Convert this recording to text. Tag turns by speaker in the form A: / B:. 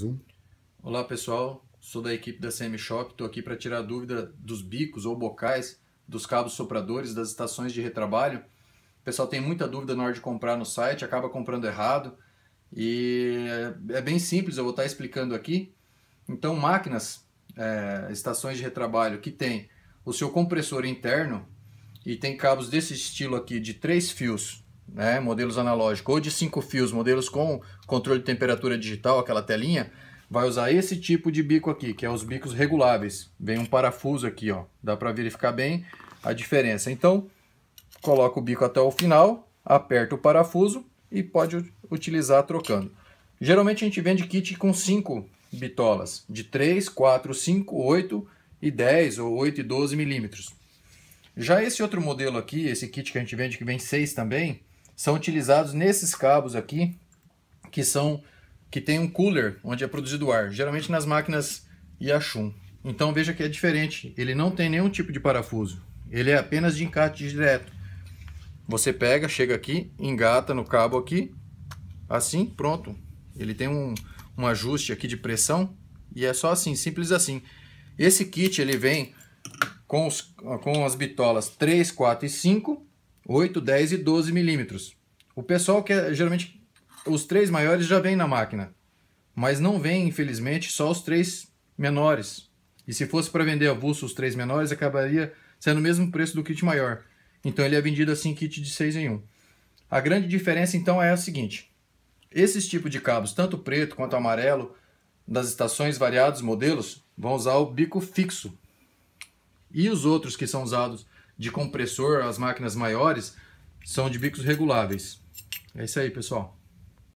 A: Zoom. Olá pessoal, sou da equipe da CM Shop, estou aqui para tirar dúvida dos bicos ou bocais dos cabos sopradores das estações de retrabalho. O pessoal tem muita dúvida na hora de comprar no site, acaba comprando errado e é bem simples, eu vou estar tá explicando aqui. Então, máquinas, é, estações de retrabalho que tem o seu compressor interno e tem cabos desse estilo aqui de três fios né, modelos analógicos, ou de cinco fios, modelos com controle de temperatura digital, aquela telinha, vai usar esse tipo de bico aqui, que é os bicos reguláveis. Vem um parafuso aqui, ó. Dá para verificar bem a diferença. Então, coloca o bico até o final, aperta o parafuso e pode utilizar trocando. Geralmente a gente vende kit com cinco bitolas, de 3, 4, 5, 8 e 10 ou 8 e 12 milímetros. Já esse outro modelo aqui, esse kit que a gente vende que vem 6 também, são utilizados nesses cabos aqui, que são que tem um cooler onde é produzido ar, geralmente nas máquinas Yashun. Então veja que é diferente, ele não tem nenhum tipo de parafuso, ele é apenas de encate direto. Você pega, chega aqui, engata no cabo aqui, assim, pronto. Ele tem um, um ajuste aqui de pressão e é só assim, simples assim. Esse kit ele vem com, os, com as bitolas 3, 4 e 5 8, 10 e 12 milímetros. O pessoal que é, geralmente os três maiores já vem na máquina, mas não vem, infelizmente, só os três menores. E se fosse para vender avulso os três menores, acabaria sendo o mesmo preço do kit maior. Então ele é vendido assim, kit de 6 em 1. A grande diferença então é a seguinte: esses tipos de cabos, tanto preto quanto amarelo, das estações variados modelos, vão usar o bico fixo. E os outros que são usados de compressor, as máquinas maiores, são de bicos reguláveis. É isso aí, pessoal.